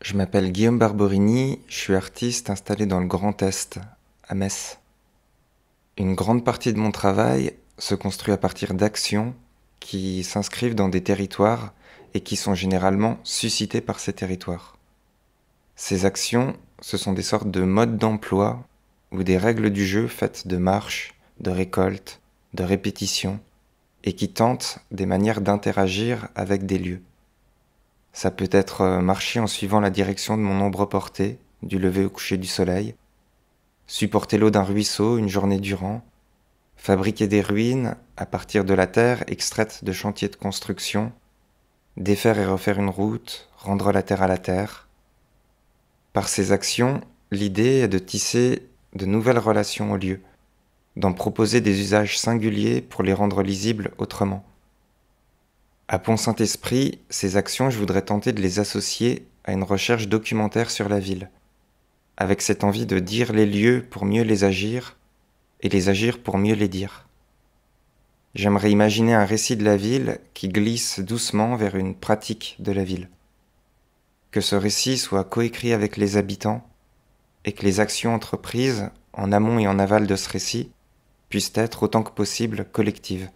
Je m'appelle Guillaume Barborini, je suis artiste installé dans le Grand Est, à Metz. Une grande partie de mon travail se construit à partir d'actions qui s'inscrivent dans des territoires et qui sont généralement suscitées par ces territoires. Ces actions, ce sont des sortes de modes d'emploi ou des règles du jeu faites de marches, de récoltes, de répétitions, et qui tentent des manières d'interagir avec des lieux. Ça peut être euh, marcher en suivant la direction de mon ombre portée, du lever au coucher du soleil, supporter l'eau d'un ruisseau une journée durant, fabriquer des ruines à partir de la terre extraite de chantiers de construction, défaire et refaire une route, rendre la terre à la terre. Par ces actions, l'idée est de tisser de nouvelles relations au lieu, d'en proposer des usages singuliers pour les rendre lisibles autrement. À Pont-Saint-Esprit, ces actions, je voudrais tenter de les associer à une recherche documentaire sur la ville, avec cette envie de dire les lieux pour mieux les agir et les agir pour mieux les dire. J'aimerais imaginer un récit de la ville qui glisse doucement vers une pratique de la ville. Que ce récit soit coécrit avec les habitants et que les actions entreprises en amont et en aval de ce récit puissent être autant que possible collectives.